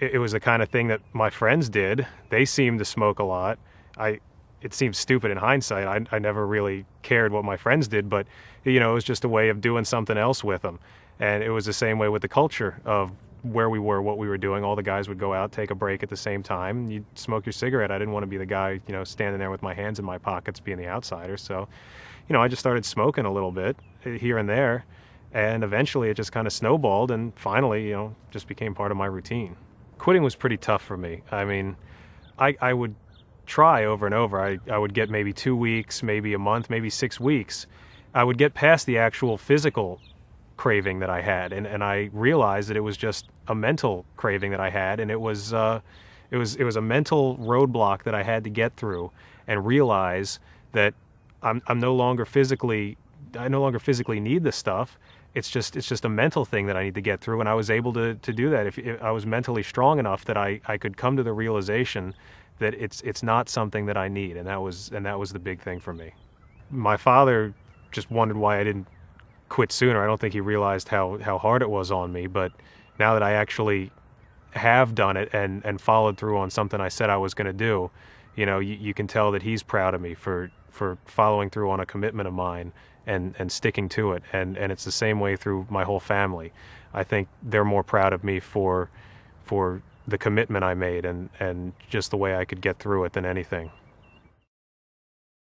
it, it was the kind of thing that my friends did. They seemed to smoke a lot. I it seems stupid in hindsight. I, I never really cared what my friends did, but you know, it was just a way of doing something else with them. And it was the same way with the culture of where we were, what we were doing. All the guys would go out, take a break at the same time. You'd smoke your cigarette. I didn't want to be the guy, you know, standing there with my hands in my pockets, being the outsider. So, you know, I just started smoking a little bit eh, here and there. And eventually it just kind of snowballed and finally, you know, just became part of my routine quitting was pretty tough for me. I mean, I, I would try over and over. I, I would get maybe two weeks, maybe a month, maybe six weeks. I would get past the actual physical craving that I had, and, and I realized that it was just a mental craving that I had, and it was uh, it was it was a mental roadblock that I had to get through and realize that I'm I'm no longer physically I no longer physically need this stuff, it's just it's just a mental thing that I need to get through. And I was able to to do that if, if I was mentally strong enough that I I could come to the realization that it's it's not something that I need. And that was and that was the big thing for me. My father just wondered why I didn't quit sooner. I don't think he realized how how hard it was on me, but now that I actually have done it and and followed through on something I said I was going to do, you know, you, you, can tell that he's proud of me for for following through on a commitment of mine and and sticking to it. And and it's the same way through my whole family. I think they're more proud of me for for the commitment I made and and just the way I could get through it than anything.